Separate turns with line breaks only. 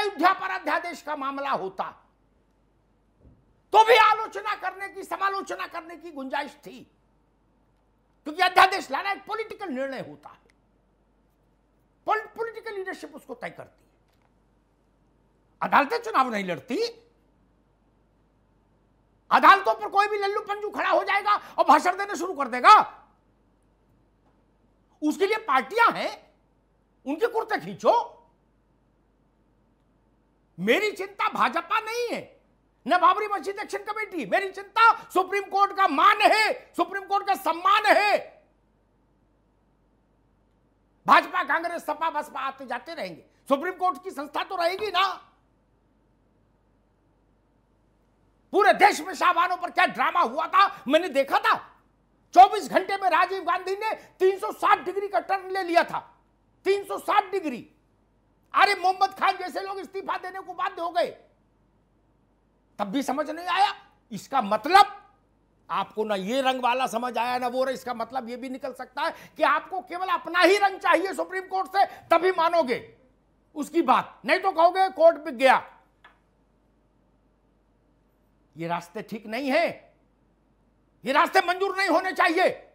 अयोध्या पर अध्यादेश का मामला होता तो भी आलोचना करने की समालोचना करने की गुंजाइश थी क्योंकि अध्यादेश लाना एक पॉलिटिकल निर्णय होता है पॉलिटिकल लीडरशिप उसको तय करती है अदालतें चुनाव नहीं लड़ती अदालतों पर कोई भी लल्लू पंजू खड़ा हो जाएगा और भाषण देने शुरू कर देगा उसके लिए पार्टियां हैं उनके कुर्ते खींचो मेरी चिंता भाजपा नहीं है न बाबरी मस्जिद एक्शन कमेटी मेरी चिंता सुप्रीम कोर्ट का मान है सुप्रीम कोर्ट का सम्मान है भाजपा कांग्रेस सपा बसपा आते जाते रहेंगे सुप्रीम कोर्ट की संस्था तो रहेगी ना पूरे देश में शाहबानों पर क्या ड्रामा हुआ था मैंने देखा था 24 घंटे में राजीव गांधी ने 360 डिग्री का टर्न ले लिया था 360 डिग्री अरे मोहम्मद खान जैसे लोग इस्तीफा देने को बाध्य हो गए तब भी समझ नहीं आया इसका मतलब आपको ना ये रंग वाला समझ आया ना वो रहा इसका मतलब ये भी निकल सकता है कि आपको केवल अपना ही रंग चाहिए सुप्रीम कोर्ट से तभी मानोगे उसकी बात नहीं तो कहोगे कोर्ट बिक गया ये रास्ते ठीक नहीं है ये रास्ते मंजूर नहीं होने चाहिए